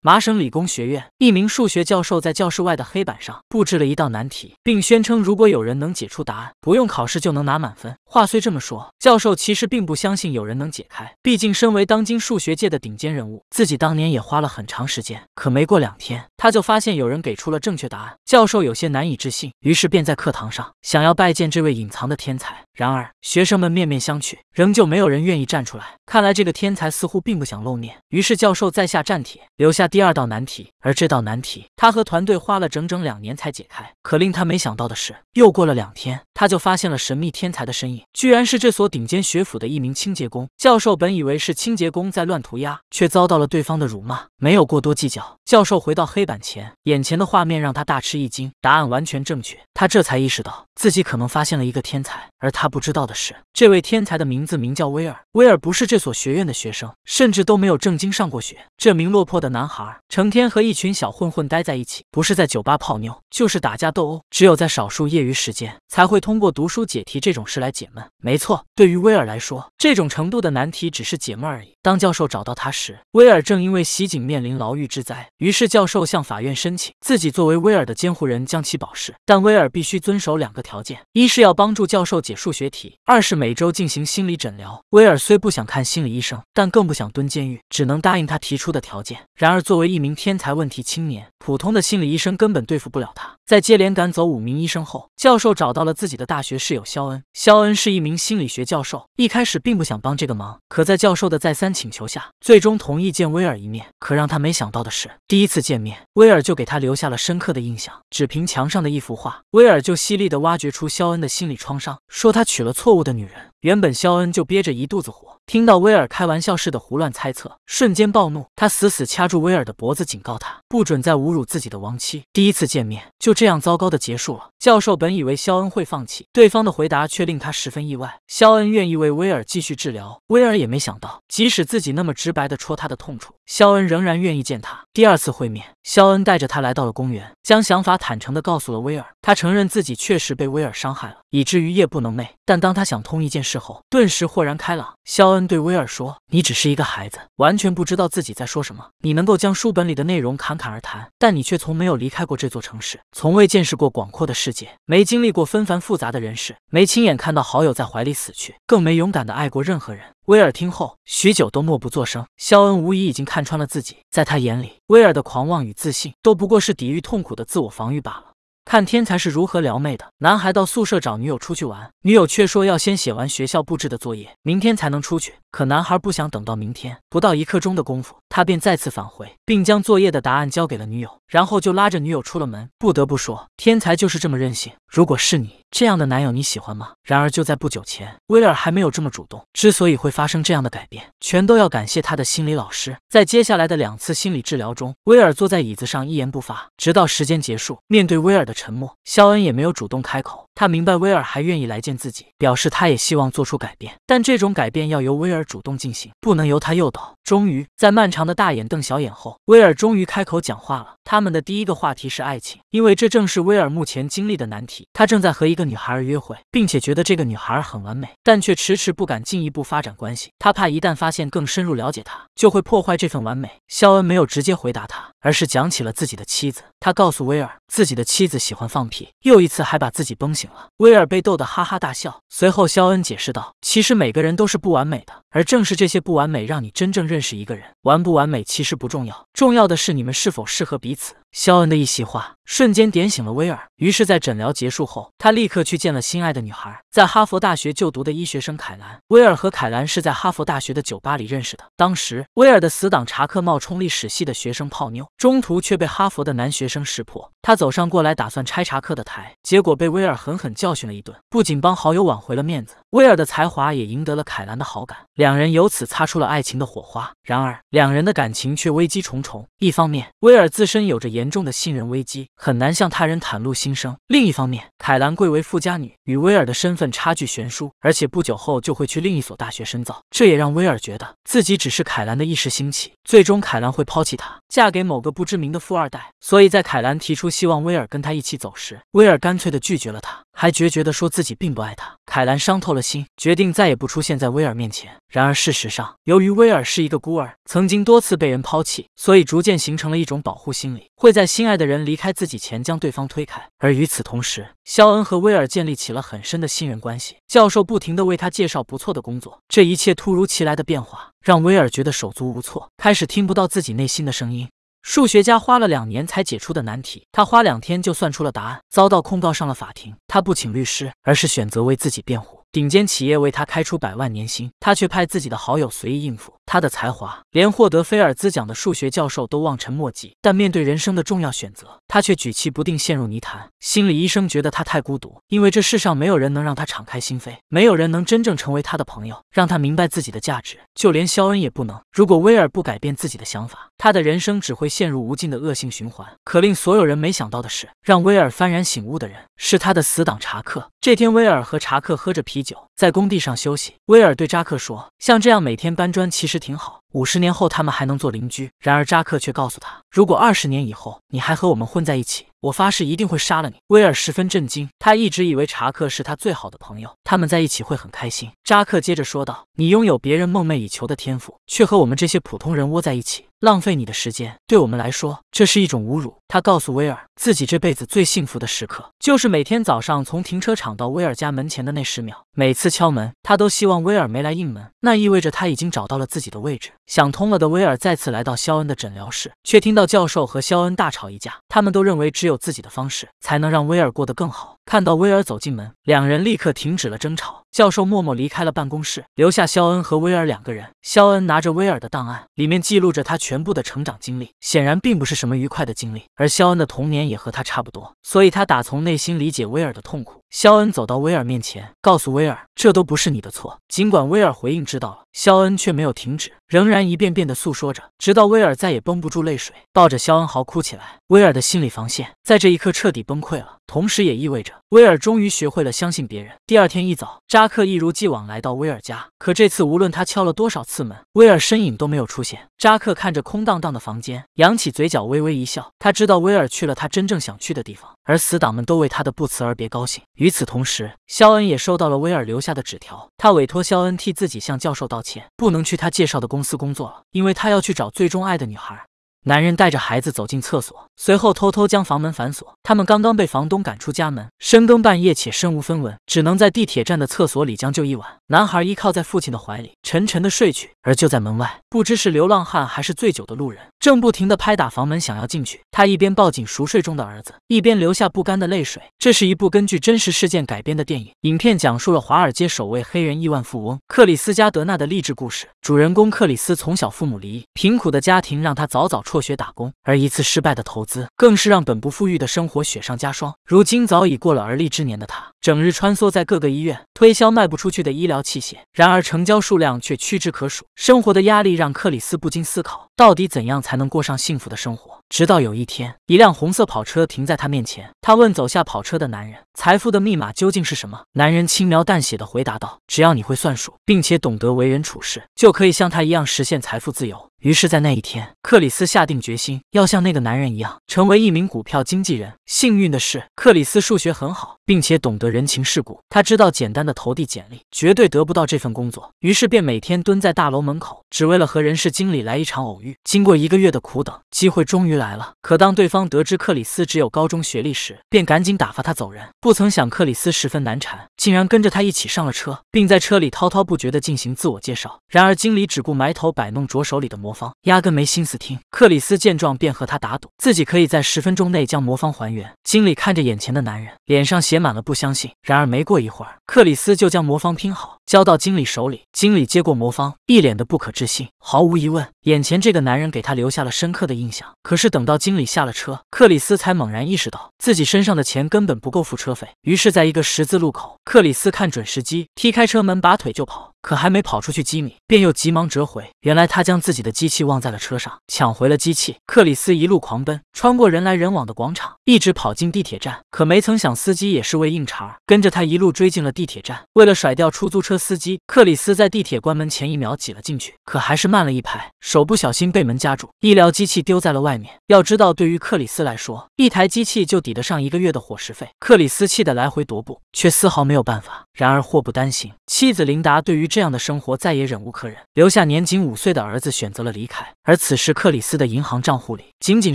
麻省理工学院一名数学教授在教室外的黑板上布置了一道难题，并宣称如果有人能解出答案，不用考试就能拿满分。话虽这么说，教授其实并不相信有人能解开，毕竟身为当今数学界的顶尖人物，自己当年也花了很长时间。可没过两天，他就发现有人给出了正确答案。教授有些难以置信，于是便在课堂上想要拜见这位隐藏的天才。然而学生们面面相觑，仍旧没有人愿意站出来。看来这个天才似乎并不想露面。于是教授再下战帖，留下。第二道难题，而这道难题，他和团队花了整整两年才解开。可令他没想到的是，又过了两天，他就发现了神秘天才的身影，居然是这所顶尖学府的一名清洁工。教授本以为是清洁工在乱涂鸦，却遭到了对方的辱骂，没有过多计较。教授回到黑板前，眼前的画面让他大吃一惊，答案完全正确，他这才意识到。自己可能发现了一个天才，而他不知道的是，这位天才的名字名叫威尔。威尔不是这所学院的学生，甚至都没有正经上过学。这名落魄的男孩成天和一群小混混待在一起，不是在酒吧泡妞，就是打架斗殴。只有在少数业余时间，才会通过读书解题这种事来解闷。没错，对于威尔来说，这种程度的难题只是解闷而已。当教授找到他时，威尔正因为袭警面临牢狱之灾，于是教授向法院申请自己作为威尔的监护人将其保释，但威尔必须遵守两个条件一是要帮助教授解数学题，二是每周进行心理诊疗。威尔虽不想看心理医生，但更不想蹲监狱，只能答应他提出的条件。然而，作为一名天才问题青年，普通的心理医生根本对付不了他。在接连赶走五名医生后，教授找到了自己的大学室友肖恩。肖恩是一名心理学教授，一开始并不想帮这个忙，可在教授的再三请求下，最终同意见威尔一面。可让他没想到的是，第一次见面，威尔就给他留下了深刻的印象。只凭墙上的一幅画，威尔就犀利地挖。觉出肖恩的心理创伤，说他娶了错误的女人。原本肖恩就憋着一肚子火，听到威尔开玩笑似的胡乱猜测，瞬间暴怒。他死死掐住威尔的脖子，警告他不准再侮辱自己的亡妻。第一次见面就这样糟糕的结束了。教授本以为肖恩会放弃，对方的回答却令他十分意外。肖恩愿意为威尔继续治疗。威尔也没想到，即使自己那么直白的戳他的痛处，肖恩仍然愿意见他。第二次会面，肖恩带着他来到了公园，将想法坦诚的告诉了威尔。他承认自己确实被威尔伤害了，以至于夜不能寐。但当他想通一件事。事后，顿时豁然开朗。肖恩对威尔说：“你只是一个孩子，完全不知道自己在说什么。你能够将书本里的内容侃侃而谈，但你却从没有离开过这座城市，从未见识过广阔的世界，没经历过纷繁复杂的人世，没亲眼看到好友在怀里死去，更没勇敢的爱过任何人。”威尔听后，许久都默不作声。肖恩无疑已经看穿了自己，在他眼里，威尔的狂妄与自信都不过是抵御痛苦的自我防御罢了。看天才是如何撩妹的。男孩到宿舍找女友出去玩，女友却说要先写完学校布置的作业，明天才能出去。可男孩不想等到明天，不到一刻钟的功夫，他便再次返回，并将作业的答案交给了女友，然后就拉着女友出了门。不得不说，天才就是这么任性。如果是你这样的男友，你喜欢吗？然而就在不久前，威尔还没有这么主动。之所以会发生这样的改变，全都要感谢他的心理老师。在接下来的两次心理治疗中，威尔坐在椅子上一言不发，直到时间结束。面对威尔的沉默，肖恩也没有主动开口。他明白威尔还愿意来见自己，表示他也希望做出改变，但这种改变要由威尔主动进行，不能由他诱导。终于，在漫长的大眼瞪小眼后，威尔终于开口讲话了。他们的第一个话题是爱情，因为这正是威尔目前经历的难题。他正在和一个女孩儿约会，并且觉得这个女孩儿很完美，但却迟迟不敢进一步发展关系。他怕一旦发现更深入了解她，就会破坏这份完美。肖恩没有直接回答他，而是讲起了自己的妻子。他告诉威尔。自己的妻子喜欢放屁，又一次还把自己崩醒了。威尔被逗得哈哈大笑。随后，肖恩解释道：“其实每个人都是不完美的，而正是这些不完美，让你真正认识一个人。完不完美其实不重要，重要的是你们是否适合彼此。”肖恩的一席话瞬间点醒了威尔，于是，在诊疗结束后，他立刻去见了心爱的女孩，在哈佛大学就读的医学生凯兰。威尔和凯兰是在哈佛大学的酒吧里认识的，当时威尔的死党查克冒充历史系的学生泡妞，中途却被哈佛的男学生识破，他走上过来打算拆查克的台，结果被威尔狠狠教训了一顿，不仅帮好友挽回了面子，威尔的才华也赢得了凯兰的好感。两人由此擦出了爱情的火花，然而两人的感情却危机重重。一方面，威尔自身有着严重的信任危机，很难向他人袒露心声；另一方面，凯兰贵为富家女，与威尔的身份差距悬殊，而且不久后就会去另一所大学深造，这也让威尔觉得自己只是凯兰的一时兴起，最终凯兰会抛弃他，嫁给某个不知名的富二代。所以在凯兰提出希望威尔跟他一起走时，威尔干脆的拒绝了他。还决绝地说自己并不爱他，凯兰伤透了心，决定再也不出现在威尔面前。然而事实上，由于威尔是一个孤儿，曾经多次被人抛弃，所以逐渐形成了一种保护心理，会在心爱的人离开自己前将对方推开。而与此同时，肖恩和威尔建立起了很深的信任关系，教授不停地为他介绍不错的工作。这一切突如其来的变化，让威尔觉得手足无措，开始听不到自己内心的声音。数学家花了两年才解出的难题，他花两天就算出了答案，遭到控告上了法庭。他不请律师，而是选择为自己辩护。顶尖企业为他开出百万年薪，他却派自己的好友随意应付。他的才华连获得菲尔兹奖的数学教授都望尘莫及，但面对人生的重要选择，他却举棋不定，陷入泥潭。心理医生觉得他太孤独，因为这世上没有人能让他敞开心扉，没有人能真正成为他的朋友，让他明白自己的价值。就连肖恩也不能。如果威尔不改变自己的想法，他的人生只会陷入无尽的恶性循环。可令所有人没想到的是，让威尔幡然醒悟的人是他的死党查克。这天，威尔和查克喝着啤酒，在工地上休息。威尔对扎克说：“像这样每天搬砖，其实……”挺好。五十年后，他们还能做邻居。然而，扎克却告诉他，如果二十年以后你还和我们混在一起，我发誓一定会杀了你。威尔十分震惊，他一直以为查克是他最好的朋友，他们在一起会很开心。扎克接着说道：“你拥有别人梦寐以求的天赋，却和我们这些普通人窝在一起，浪费你的时间，对我们来说这是一种侮辱。”他告诉威尔，自己这辈子最幸福的时刻，就是每天早上从停车场到威尔家门前的那十秒。每次敲门，他都希望威尔没来应门，那意味着他已经找到了自己的位置。想通了的威尔再次来到肖恩的诊疗室，却听到教授和肖恩大吵一架。他们都认为只有自己的方式才能让威尔过得更好。看到威尔走进门，两人立刻停止了争吵。教授默默离开了办公室，留下肖恩和威尔两个人。肖恩拿着威尔的档案，里面记录着他全部的成长经历，显然并不是什么愉快的经历。而肖恩的童年也和他差不多，所以他打从内心理解威尔的痛苦。肖恩走到威尔面前，告诉威尔：“这都不是你的错。”尽管威尔回应知道了，肖恩却没有停止，仍然一遍遍地诉说着，直到威尔再也绷不住泪水，抱着肖恩嚎哭起来。威尔的心理防线在这一刻彻底崩溃了。同时也意味着威尔终于学会了相信别人。第二天一早，扎克一如既往来到威尔家，可这次无论他敲了多少次门，威尔身影都没有出现。扎克看着空荡荡的房间，扬起嘴角微微一笑，他知道威尔去了他真正想去的地方，而死党们都为他的不辞而别高兴。与此同时，肖恩也收到了威尔留下的纸条，他委托肖恩替自己向教授道歉，不能去他介绍的公司工作了，因为他要去找最钟爱的女孩。男人带着孩子走进厕所，随后偷偷将房门反锁。他们刚刚被房东赶出家门，深更半夜且身无分文，只能在地铁站的厕所里将就一晚。男孩依靠在父亲的怀里，沉沉的睡去。而就在门外，不知是流浪汉还是醉酒的路人，正不停的拍打房门，想要进去。他一边抱紧熟睡中的儿子，一边流下不甘的泪水。这是一部根据真实事件改编的电影，影片讲述了华尔街首位黑人亿万富翁克里斯加德纳的励志故事。主人公克里斯从小父母离异，贫苦的家庭让他早早辍学打工，而一次失败的投资，更是让本不富裕的生活。雪上加霜，如今早已过了而立之年的他。整日穿梭在各个医院推销卖不出去的医疗器械，然而成交数量却屈指可数。生活的压力让克里斯不禁思考，到底怎样才能过上幸福的生活？直到有一天，一辆红色跑车停在他面前，他问走下跑车的男人：“财富的密码究竟是什么？”男人轻描淡写的回答道：“只要你会算数，并且懂得为人处事，就可以像他一样实现财富自由。”于是，在那一天，克里斯下定决心要像那个男人一样，成为一名股票经纪人。幸运的是，克里斯数学很好。并且懂得人情世故，他知道简单的投递简历绝对得不到这份工作，于是便每天蹲在大楼门口，只为了和人事经理来一场偶遇。经过一个月的苦等，机会终于来了。可当对方得知克里斯只有高中学历时，便赶紧打发他走人。不曾想克里斯十分难缠，竟然跟着他一起上了车，并在车里滔滔不绝地进行自我介绍。然而经理只顾埋头摆弄着手里的魔方，压根没心思听。克里斯见状便和他打赌，自己可以在十分钟内将魔方还原。经理看着眼前的男人，脸上写。满了不相信，然而没过一会儿，克里斯就将魔方拼好，交到经理手里。经理接过魔方，一脸的不可置信。毫无疑问。眼前这个男人给他留下了深刻的印象。可是等到经理下了车，克里斯才猛然意识到自己身上的钱根本不够付车费。于是，在一个十字路口，克里斯看准时机，踢开车门，拔腿就跑。可还没跑出去，吉米便又急忙折回。原来他将自己的机器忘在了车上，抢回了机器。克里斯一路狂奔，穿过人来人往的广场，一直跑进地铁站。可没曾想，司机也是位硬茬跟着他一路追进了地铁站。为了甩掉出租车司机，克里斯在地铁关门前一秒挤了进去，可还是慢了一拍。手。手不小心被门夹住，医疗机器丢在了外面。要知道，对于克里斯来说，一台机器就抵得上一个月的伙食费。克里斯气得来回踱步，却丝毫没有办法。然而祸不单行，妻子琳达对于这样的生活再也忍无可忍，留下年仅五岁的儿子，选择了离开。而此时，克里斯的银行账户里仅仅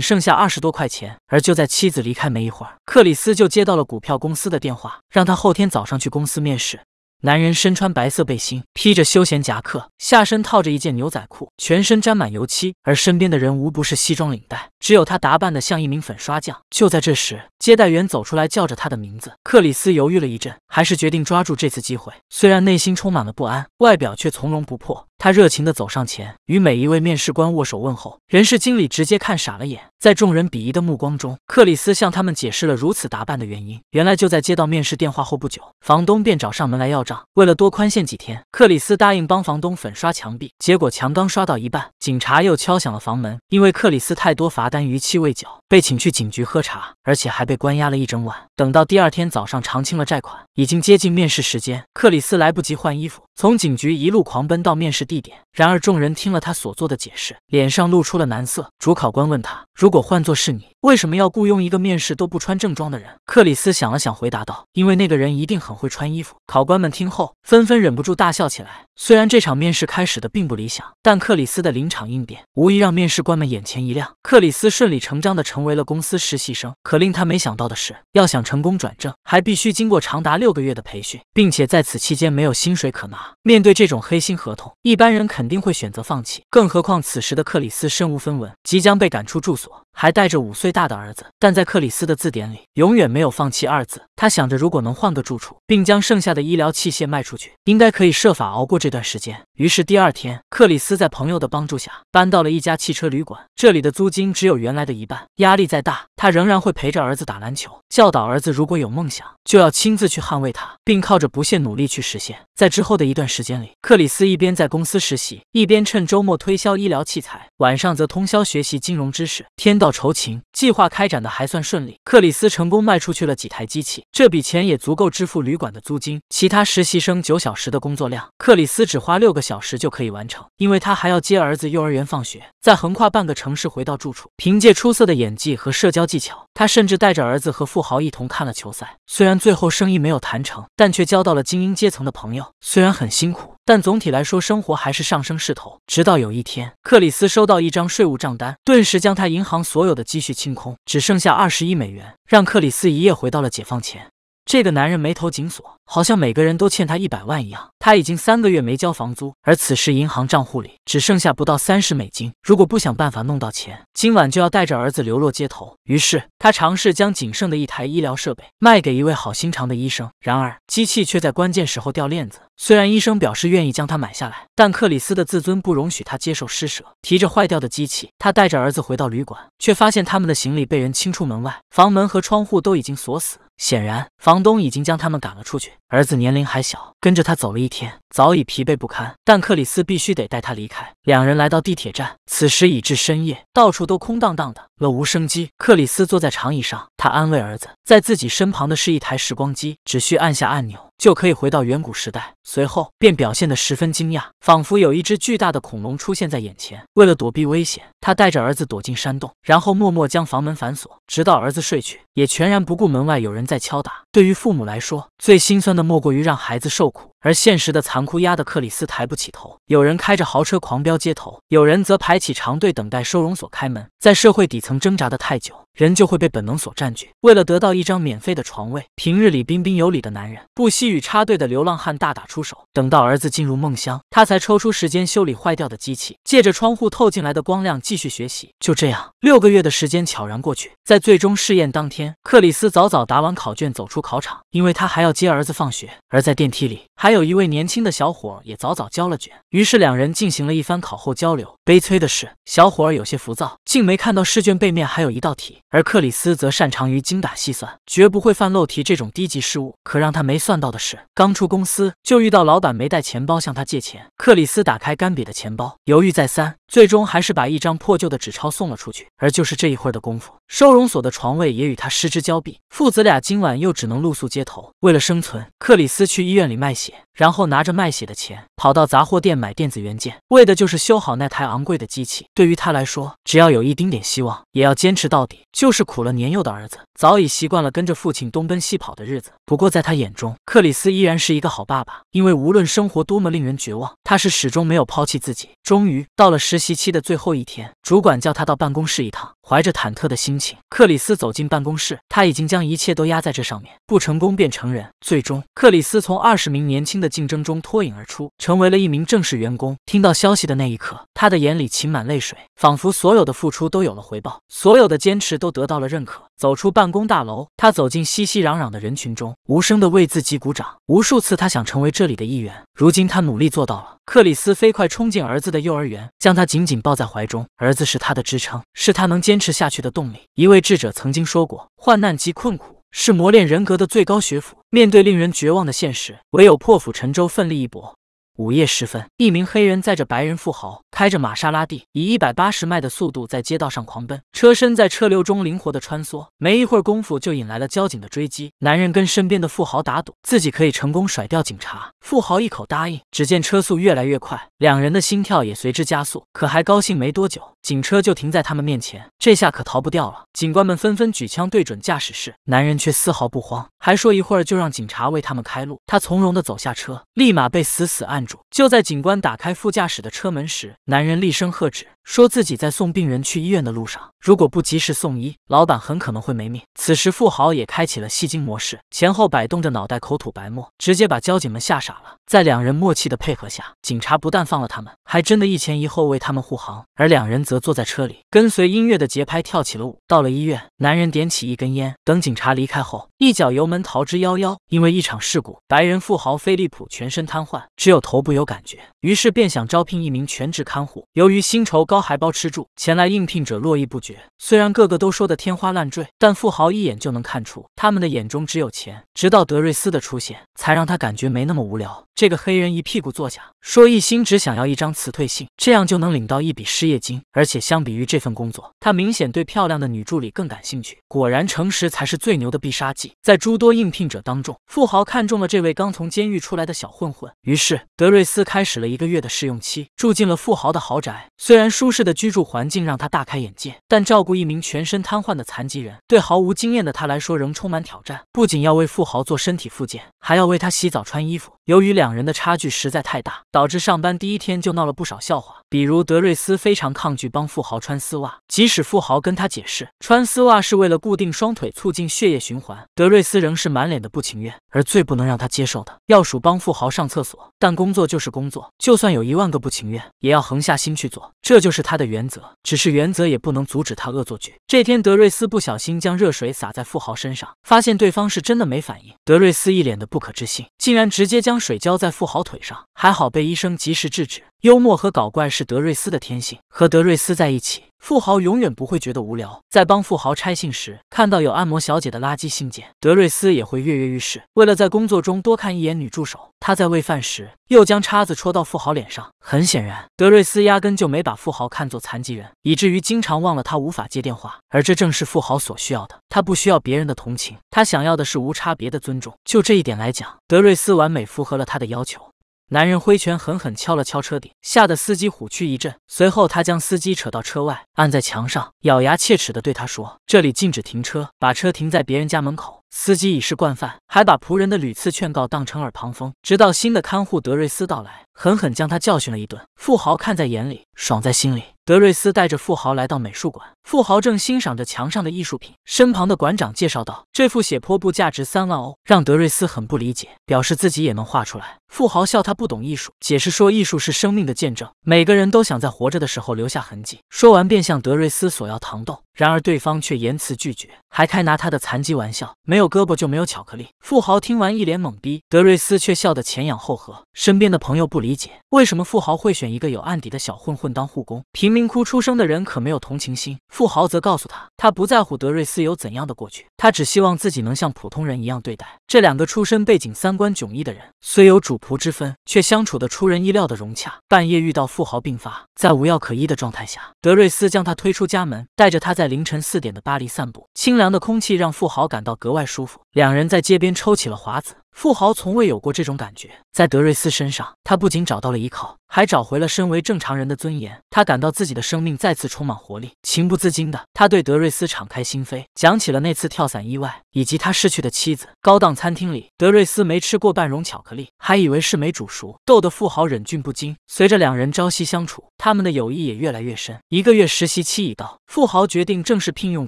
剩下二十多块钱。而就在妻子离开没一会儿，克里斯就接到了股票公司的电话，让他后天早上去公司面试。男人身穿白色背心，披着休闲夹克，下身套着一件牛仔裤，全身沾满油漆，而身边的人无不是西装领带，只有他打扮的像一名粉刷匠。就在这时，接待员走出来叫着他的名字，克里斯犹豫了一阵，还是决定抓住这次机会，虽然内心充满了不安，外表却从容不迫。他热情地走上前，与每一位面试官握手问候。人事经理直接看傻了眼，在众人鄙夷的目光中，克里斯向他们解释了如此打扮的原因。原来就在接到面试电话后不久，房东便找上门来要账。为了多宽限几天，克里斯答应帮房东粉刷墙壁。结果墙刚刷到一半，警察又敲响了房门。因为克里斯太多罚单逾期未缴，被请去警局喝茶，而且还被关押了一整晚。等到第二天早上偿清了债款，已经接近面试时间，克里斯来不及换衣服，从警局一路狂奔到面试地。一点。然而，众人听了他所做的解释，脸上露出了难色。主考官问他：“如果换作是你，为什么要雇佣一个面试都不穿正装的人？”克里斯想了想，回答道：“因为那个人一定很会穿衣服。”考官们听后，纷纷忍不住大笑起来。虽然这场面试开始的并不理想，但克里斯的临场应变无疑让面试官们眼前一亮。克里斯顺理成章的成为了公司实习生。可令他没想到的是，要想成功转正，还必须经过长达六个月的培训，并且在此期间没有薪水可拿。面对这种黑心合同，一般人肯定会选择放弃。更何况此时的克里斯身无分文，即将被赶出住所，还带着五岁大的儿子。但在克里斯的字典里，永远没有放弃二字。他想着，如果能换个住处，并将剩下的医疗器械卖出去，应该可以设法熬过这。这段时间，于是第二天，克里斯在朋友的帮助下搬到了一家汽车旅馆，这里的租金只有原来的一半。压力再大，他仍然会陪着儿子打篮球，教导儿子如果有梦想，就要亲自去捍卫它，并靠着不懈努力去实现。在之后的一段时间里，克里斯一边在公司实习，一边趁周末推销医疗器材，晚上则通宵学习金融知识。天道酬勤，计划开展的还算顺利，克里斯成功卖出去了几台机器，这笔钱也足够支付旅馆的租金，其他实习生九小时的工作量，克里斯。斯只花六个小时就可以完成，因为他还要接儿子幼儿园放学，再横跨半个城市回到住处。凭借出色的演技和社交技巧，他甚至带着儿子和富豪一同看了球赛。虽然最后生意没有谈成，但却交到了精英阶层的朋友。虽然很辛苦，但总体来说生活还是上升势头。直到有一天，克里斯收到一张税务账单，顿时将他银行所有的积蓄清空，只剩下二十亿美元，让克里斯一夜回到了解放前。这个男人眉头紧锁。好像每个人都欠他一百万一样，他已经三个月没交房租，而此时银行账户里只剩下不到三十美金。如果不想办法弄到钱，今晚就要带着儿子流落街头。于是他尝试将仅剩的一台医疗设备卖给一位好心肠的医生，然而机器却在关键时候掉链子。虽然医生表示愿意将它买下来，但克里斯的自尊不容许他接受施舍。提着坏掉的机器，他带着儿子回到旅馆，却发现他们的行李被人清出门外，房门和窗户都已经锁死，显然房东已经将他们赶了出去。儿子年龄还小，跟着他走了一天，早已疲惫不堪。但克里斯必须得带他离开。两人来到地铁站，此时已至深夜，到处都空荡荡的，了无生机。克里斯坐在长椅上，他安慰儿子，在自己身旁的是一台时光机，只需按下按钮。就可以回到远古时代，随后便表现得十分惊讶，仿佛有一只巨大的恐龙出现在眼前。为了躲避危险，他带着儿子躲进山洞，然后默默将房门反锁，直到儿子睡去，也全然不顾门外有人在敲打。对于父母来说，最心酸的莫过于让孩子受苦。而现实的残酷压得克里斯抬不起头。有人开着豪车狂飙街头，有人则排起长队等待收容所开门。在社会底层挣扎的太久，人就会被本能所占据。为了得到一张免费的床位，平日里彬彬有礼的男人不惜与插队的流浪汉大打出手。等到儿子进入梦乡，他才抽出时间修理坏掉的机器，借着窗户透进来的光亮继续学习。就这样，六个月的时间悄然过去。在最终试验当天，克里斯早早答完考卷，走出考场，因为他还要接儿子放学。而在电梯里，还有一位年轻的小伙也早早交了卷，于是两人进行了一番考后交流。悲催的是，小伙儿有些浮躁，竟没看到试卷背面还有一道题；而克里斯则擅长于精打细算，绝不会犯漏题这种低级失误。可让他没算到的是，刚出公司就遇到老板没带钱包向他借钱。克里斯打开干瘪的钱包，犹豫再三，最终还是把一张破旧的纸钞送了出去。而就是这一会儿的功夫。收容所的床位也与他失之交臂，父子俩今晚又只能露宿街头。为了生存，克里斯去医院里卖血。然后拿着卖血的钱跑到杂货店买电子元件，为的就是修好那台昂贵的机器。对于他来说，只要有一丁点希望，也要坚持到底。就是苦了年幼的儿子，早已习惯了跟着父亲东奔西跑的日子。不过在他眼中，克里斯依然是一个好爸爸，因为无论生活多么令人绝望，他是始终没有抛弃自己。终于到了实习期的最后一天，主管叫他到办公室一趟。怀着忐忑的心情，克里斯走进办公室。他已经将一切都压在这上面，不成功便成人。最终，克里斯从二十名年轻的的竞争中脱颖而出，成为了一名正式员工。听到消息的那一刻，他的眼里噙满泪水，仿佛所有的付出都有了回报，所有的坚持都得到了认可。走出办公大楼，他走进熙熙攘攘的人群中，无声的为自己鼓掌。无数次，他想成为这里的一员，如今他努力做到了。克里斯飞快冲进儿子的幼儿园，将他紧紧抱在怀中。儿子是他的支撑，是他能坚持下去的动力。一位智者曾经说过：“患难及困苦。”是磨练人格的最高学府。面对令人绝望的现实，唯有破釜沉舟，奋力一搏。午夜时分，一名黑人载着白人富豪，开着玛莎拉蒂，以一百八十迈的速度在街道上狂奔，车身在车流中灵活的穿梭。没一会儿功夫，就引来了交警的追击。男人跟身边的富豪打赌，自己可以成功甩掉警察。富豪一口答应。只见车速越来越快，两人的心跳也随之加速。可还高兴没多久，警车就停在他们面前，这下可逃不掉了。警官们纷纷举枪对准驾驶室，男人却丝毫不慌，还说一会儿就让警察为他们开路。他从容的走下车，立马被死死按。就在警官打开副驾驶的车门时，男人厉声喝止，说自己在送病人去医院的路上，如果不及时送医，老板很可能会没命。此时，富豪也开启了戏精模式，前后摆动着脑袋，口吐白沫，直接把交警们吓傻了。在两人默契的配合下，警察不但放了他们，还真的一前一后为他们护航，而两人则坐在车里，跟随音乐的节拍跳起了舞。到了医院，男人点起一根烟，等警察离开后。一脚油门逃之夭夭。因为一场事故，白人富豪菲利普全身瘫痪，只有头部有感觉，于是便想招聘一名全职看护。由于薪酬高还包吃住，前来应聘者络绎不绝。虽然个个都说的天花乱坠，但富豪一眼就能看出，他们的眼中只有钱。直到德瑞斯的出现，才让他感觉没那么无聊。这个黑人一屁股坐下，说一心只想要一张辞退信，这样就能领到一笔失业金。而且相比于这份工作，他明显对漂亮的女助理更感兴趣。果然，诚实才是最牛的必杀技。在诸多应聘者当中，富豪看中了这位刚从监狱出来的小混混。于是，德瑞斯开始了一个月的试用期，住进了富豪的豪宅。虽然舒适的居住环境让他大开眼界，但照顾一名全身瘫痪的残疾人，对毫无经验的他来说仍充满挑战。不仅要为富豪做身体复健，还要为他洗澡、穿衣服。由于两人的差距实在太大，导致上班第一天就闹了不少笑话。比如，德瑞斯非常抗拒帮富豪穿丝袜，即使富豪跟他解释，穿丝袜是为了固定双腿、促进血液循环。德瑞斯仍是满脸的不情愿。而最不能让他接受的，要数帮富豪上厕所。但工作就是工作，就算有一万个不情愿，也要横下心去做，这就是他的原则。只是原则也不能阻止他恶作剧。这天，德瑞斯不小心将热水洒在富豪身上，发现对方是真的没反应。德瑞斯一脸的不可置信，竟然直接将水浇在富豪腿上。还好被医生及时制止。幽默和搞怪是德瑞斯的天性，和德瑞斯在一起，富豪永远不会觉得无聊。在帮富豪拆信时，看到有按摩小姐的垃圾信件，德瑞斯也会跃跃欲试。为为了在工作中多看一眼女助手，他在喂饭时又将叉子戳到富豪脸上。很显然，德瑞斯压根就没把富豪看作残疾人，以至于经常忘了他无法接电话。而这正是富豪所需要的。他不需要别人的同情，他想要的是无差别的尊重。就这一点来讲，德瑞斯完美符合了他的要求。男人挥拳狠狠敲了敲车顶，吓得司机虎躯一震。随后，他将司机扯到车外，按在墙上，咬牙切齿的对他说：“这里禁止停车，把车停在别人家门口。”司机已是惯犯，还把仆人的屡次劝告当成耳旁风。直到新的看护德瑞斯到来，狠狠将他教训了一顿。富豪看在眼里，爽在心里。德瑞斯带着富豪来到美术馆。富豪正欣赏着墙上的艺术品，身旁的馆长介绍道：“这幅血泼布价值三万欧。”让德瑞斯很不理解，表示自己也能画出来。富豪笑他不懂艺术，解释说艺术是生命的见证，每个人都想在活着的时候留下痕迹。说完便向德瑞斯索要糖豆，然而对方却言辞拒绝，还开拿他的残疾玩笑：“没有胳膊就没有巧克力。”富豪听完一脸懵逼，德瑞斯却笑得前仰后合。身边的朋友不理解，为什么富豪会选一个有案底的小混混当护工？贫民窟出生的人可没有同情心。富豪则告诉他，他不在乎德瑞斯有怎样的过去，他只希望自己能像普通人一样对待。这两个出身背景、三观迥异的人，虽有主仆之分，却相处的出人意料的融洽。半夜遇到富豪病发，在无药可医的状态下，德瑞斯将他推出家门，带着他在凌晨四点的巴黎散步。清凉的空气让富豪感到格外舒服，两人在街边抽起了华子。富豪从未有过这种感觉，在德瑞斯身上，他不仅找到了依靠，还找回了身为正常人的尊严。他感到自己的生命再次充满活力，情不自禁的，他对德瑞斯敞开心扉，讲起了那次跳伞意外以及他逝去的妻子。高档餐厅里，德瑞斯没吃过半融巧克力，还以为是没煮熟，逗得富豪忍俊不禁。随着两人朝夕相处。他们的友谊也越来越深。一个月实习期已到，富豪决定正式聘用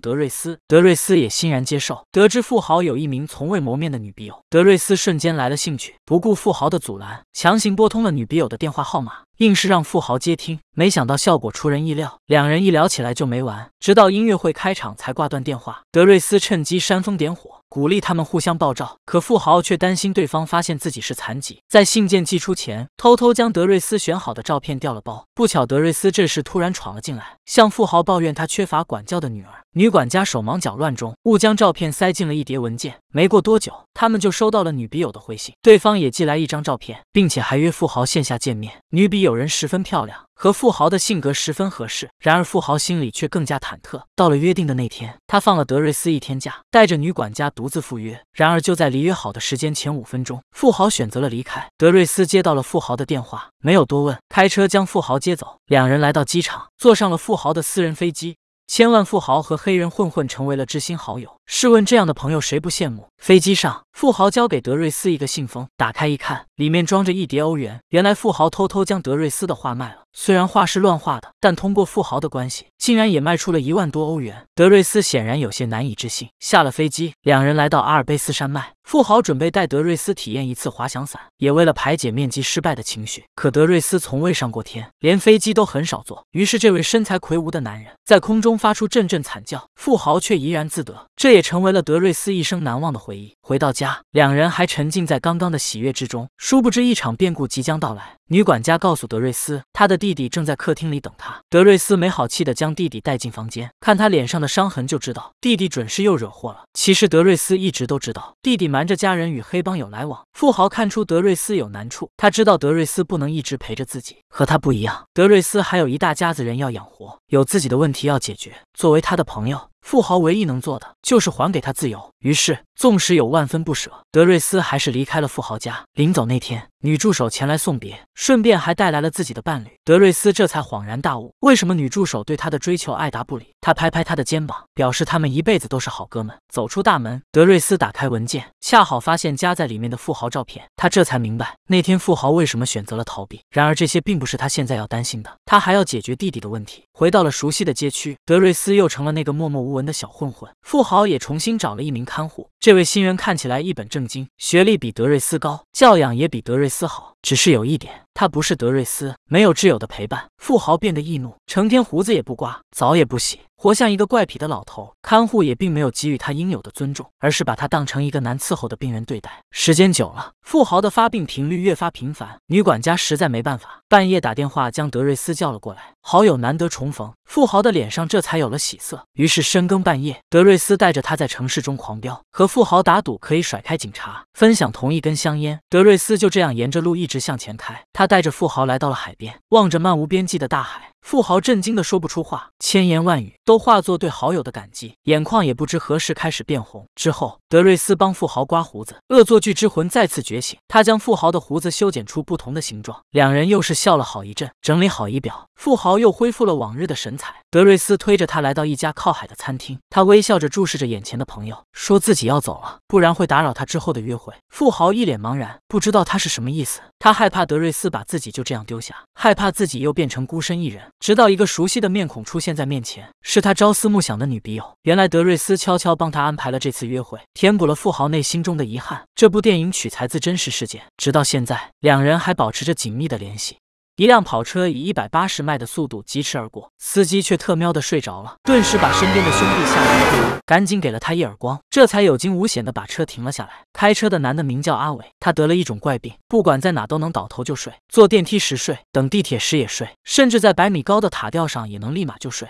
德瑞斯。德瑞斯也欣然接受。得知富豪有一名从未谋面的女笔友，德瑞斯瞬间来了兴趣，不顾富豪的阻拦，强行拨通了女笔友的电话号码。硬是让富豪接听，没想到效果出人意料，两人一聊起来就没完，直到音乐会开场才挂断电话。德瑞斯趁机煽风点火，鼓励他们互相爆照，可富豪却担心对方发现自己是残疾，在信件寄出前偷偷将德瑞斯选好的照片调了包。不巧，德瑞斯这时突然闯了进来，向富豪抱怨他缺乏管教的女儿。女管家手忙脚乱中，误将照片塞进了一叠文件。没过多久，他们就收到了女笔友的回信，对方也寄来一张照片，并且还约富豪线下见面。女笔友人十分漂亮，和富豪的性格十分合适。然而，富豪心里却更加忐忑。到了约定的那天，他放了德瑞斯一天假，带着女管家独自赴约。然而，就在离约好的时间前五分钟，富豪选择了离开。德瑞斯接到了富豪的电话，没有多问，开车将富豪接走。两人来到机场，坐上了富豪的私人飞机。千万富豪和黑人混混成为了知心好友。试问这样的朋友谁不羡慕？飞机上，富豪交给德瑞斯一个信封，打开一看，里面装着一叠欧元。原来富豪偷偷将德瑞斯的画卖了，虽然画是乱画的，但通过富豪的关系，竟然也卖出了一万多欧元。德瑞斯显然有些难以置信。下了飞机，两人来到阿尔卑斯山脉，富豪准备带德瑞斯体验一次滑翔伞，也为了排解面积失败的情绪。可德瑞斯从未上过天，连飞机都很少坐。于是这位身材魁梧的男人在空中发出阵阵惨叫，富豪却怡然自得。这。也成为了德瑞斯一生难忘的回忆。回到家，两人还沉浸在刚刚的喜悦之中，殊不知一场变故即将到来。女管家告诉德瑞斯，他的弟弟正在客厅里等他。德瑞斯没好气地将弟弟带进房间，看他脸上的伤痕就知道，弟弟准是又惹祸了。其实德瑞斯一直都知道，弟弟瞒着家人与黑帮有来往。富豪看出德瑞斯有难处，他知道德瑞斯不能一直陪着自己，和他不一样，德瑞斯还有一大家子人要养活，有自己的问题要解决。作为他的朋友。富豪唯一能做的就是还给他自由。于是，纵使有万分不舍，德瑞斯还是离开了富豪家。临走那天。女助手前来送别，顺便还带来了自己的伴侣德瑞斯。这才恍然大悟，为什么女助手对他的追求爱答不理？他拍拍他的肩膀，表示他们一辈子都是好哥们。走出大门，德瑞斯打开文件，恰好发现夹在里面的富豪照片。他这才明白，那天富豪为什么选择了逃避。然而，这些并不是他现在要担心的。他还要解决弟弟的问题。回到了熟悉的街区，德瑞斯又成了那个默默无闻的小混混。富豪也重新找了一名看护。这位新人看起来一本正经，学历比德瑞斯高，教养也比德瑞斯好，只是有一点。他不是德瑞斯，没有挚友的陪伴，富豪变得易怒，成天胡子也不刮，澡也不洗，活像一个怪癖的老头。看护也并没有给予他应有的尊重，而是把他当成一个难伺候的病人对待。时间久了，富豪的发病频率越发频繁。女管家实在没办法，半夜打电话将德瑞斯叫了过来。好友难得重逢，富豪的脸上这才有了喜色。于是深更半夜，德瑞斯带着他在城市中狂飙，和富豪打赌可以甩开警察，分享同一根香烟。德瑞斯就这样沿着路一直向前开，他。带着富豪来到了海边，望着漫无边际的大海。富豪震惊的说不出话，千言万语都化作对好友的感激，眼眶也不知何时开始变红。之后，德瑞斯帮富豪刮胡子，恶作剧之魂再次觉醒，他将富豪的胡子修剪出不同的形状，两人又是笑了好一阵。整理好仪表，富豪又恢复了往日的神采。德瑞斯推着他来到一家靠海的餐厅，他微笑着注视着眼前的朋友，说自己要走了，不然会打扰他之后的约会。富豪一脸茫然，不知道他是什么意思，他害怕德瑞斯把自己就这样丢下，害怕自己又变成孤身一人。直到一个熟悉的面孔出现在面前，是他朝思暮想的女笔友。原来德瑞斯悄悄帮他安排了这次约会，填补了富豪内心中的遗憾。这部电影取材自真实事件，直到现在，两人还保持着紧密的联系。一辆跑车以一百八十迈的速度疾驰而过，司机却特喵的睡着了，顿时把身边的兄弟吓了一跳，赶紧给了他一耳光，这才有惊无险的把车停了下来。开车的男的名叫阿伟，他得了一种怪病，不管在哪都能倒头就睡，坐电梯时睡，等地铁时也睡，甚至在百米高的塔吊上也能立马就睡。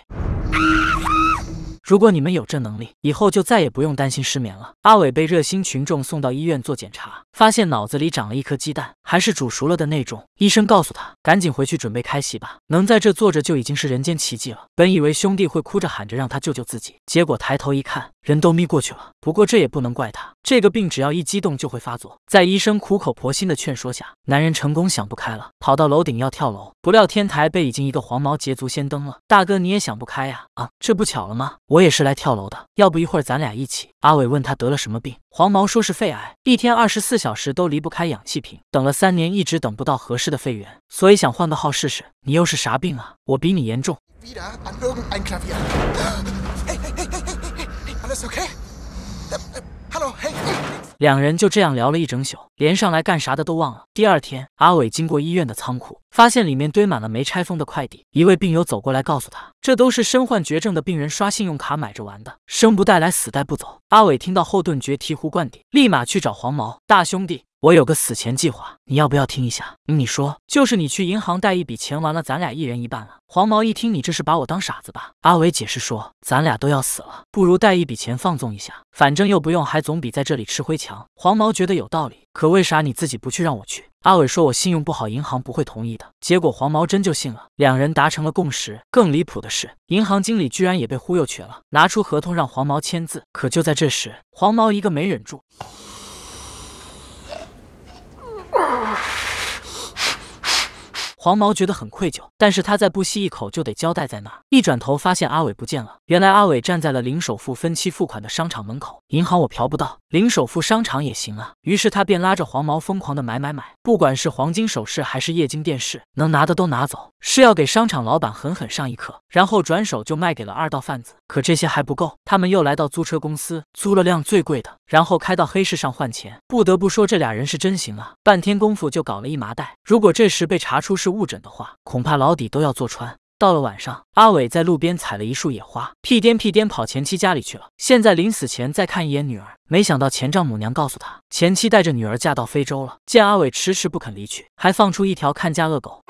如果你们有这能力，以后就再也不用担心失眠了。阿伟被热心群众送到医院做检查。发现脑子里长了一颗鸡蛋，还是煮熟了的那种。医生告诉他，赶紧回去准备开席吧，能在这坐着就已经是人间奇迹了。本以为兄弟会哭着喊着让他救救自己，结果抬头一看，人都眯过去了。不过这也不能怪他，这个病只要一激动就会发作。在医生苦口婆心的劝说下，男人成功想不开了，跑到楼顶要跳楼。不料天台被已经一个黄毛捷足先登了。大哥你也想不开呀？啊，这不巧了吗？我也是来跳楼的，要不一会儿咱俩一起。阿伟问他得了什么病，黄毛说是肺癌，一天二十四小。小时都离不开氧气瓶，等了三年，一直等不到合适的肺源，所以想换个号试试。你又是啥病啊？我比你严重。两人就这样聊了一整宿，连上来干啥的都忘了。第二天，阿伟经过医院的仓库，发现里面堆满了没拆封的快递。一位病友走过来告诉他，这都是身患绝症的病人刷信用卡买着玩的，生不带来，死带不走。阿伟听到后顿觉醍醐灌顶，立马去找黄毛大兄弟。我有个死前计划，你要不要听一下？你说，就是你去银行贷一笔钱，完了咱俩一人一半了。黄毛一听，你这是把我当傻子吧？阿伟解释说，咱俩都要死了，不如贷一笔钱放纵一下，反正又不用还，总比在这里吃灰强。黄毛觉得有道理，可为啥你自己不去，让我去？阿伟说，我信用不好，银行不会同意的。结果黄毛真就信了，两人达成了共识。更离谱的是，银行经理居然也被忽悠瘸了，拿出合同让黄毛签字。可就在这时，黄毛一个没忍住。黄毛觉得很愧疚，但是他再不吸一口就得交代在那一转头发现阿伟不见了，原来阿伟站在了零首付分期付款的商场门口。银行我嫖不到，零首付商场也行啊。于是他便拉着黄毛疯狂的买买买，不管是黄金首饰还是液晶电视，能拿的都拿走，是要给商场老板狠狠上一课，然后转手就卖给了二道贩子。可这些还不够，他们又来到租车公司租了辆最贵的，然后开到黑市上换钱。不得不说，这俩人是真行啊，半天功夫就搞了一麻袋。如果这时被查出是误诊的话，恐怕牢底都要坐穿。到了晚上，阿伟在路边采了一束野花，屁颠屁颠跑前妻家里去了。现在临死前再看一眼女儿，没想到前丈母娘告诉他，前妻带着女儿嫁到非洲了。见阿伟迟迟不肯离去，还放出一条看家恶狗。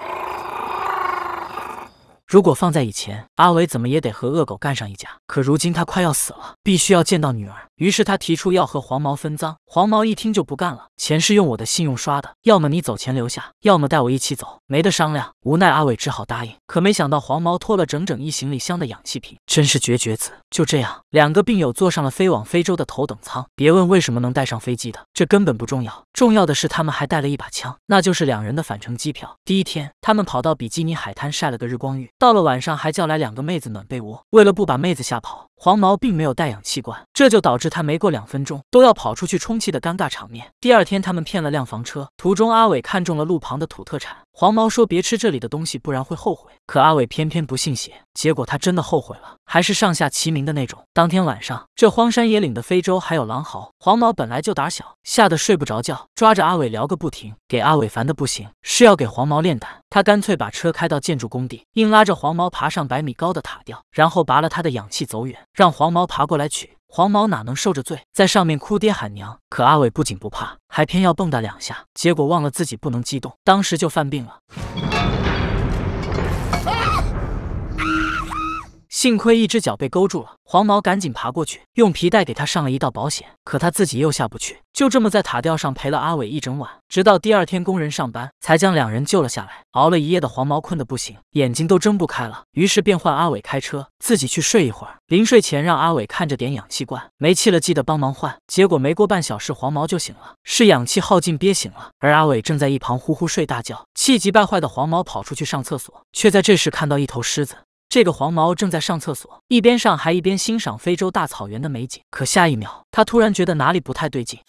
如果放在以前，阿伟怎么也得和恶狗干上一架。可如今他快要死了。必须要见到女儿，于是他提出要和黄毛分赃。黄毛一听就不干了，钱是用我的信用刷的，要么你走前留下，要么带我一起走，没得商量。无奈阿伟只好答应。可没想到黄毛拖了整整一行李箱的氧气瓶，真是绝绝子。就这样，两个病友坐上了飞往非洲的头等舱。别问为什么能带上飞机的，这根本不重要，重要的是他们还带了一把枪，那就是两人的返程机票。第一天，他们跑到比基尼海滩晒了个日光浴，到了晚上还叫来两个妹子暖被窝。为了不把妹子吓跑。黄毛并没有带氧气罐，这就导致他没过两分钟都要跑出去充气的尴尬场面。第二天，他们骗了辆房车，途中阿伟看中了路旁的土特产。黄毛说：“别吃这里的东西，不然会后悔。”可阿伟偏偏不信邪，结果他真的后悔了，还是上下齐名的那种。当天晚上，这荒山野岭的非洲还有狼嚎。黄毛本来就胆小，吓得睡不着觉，抓着阿伟聊个不停，给阿伟烦的不行。是要给黄毛练胆，他干脆把车开到建筑工地，硬拉着黄毛爬上百米高的塔吊，然后拔了他的氧气走远，让黄毛爬过来取。黄毛哪能受着罪，在上面哭爹喊娘？可阿伟不仅不怕，还偏要蹦跶两下，结果忘了自己不能激动，当时就犯病了。幸亏一只脚被勾住了，黄毛赶紧爬过去，用皮带给他上了一道保险。可他自己又下不去，就这么在塔吊上陪了阿伟一整晚，直到第二天工人上班，才将两人救了下来。熬了一夜的黄毛困得不行，眼睛都睁不开了，于是便换阿伟开车，自己去睡一会儿。临睡前让阿伟看着点氧气罐，没气了记得帮忙换。结果没过半小时，黄毛就醒了，是氧气耗尽憋醒了。而阿伟正在一旁呼呼睡大觉。气急败坏的黄毛跑出去上厕所，却在这时看到一头狮子。这个黄毛正在上厕所，一边上还一边欣赏非洲大草原的美景。可下一秒，他突然觉得哪里不太对劲。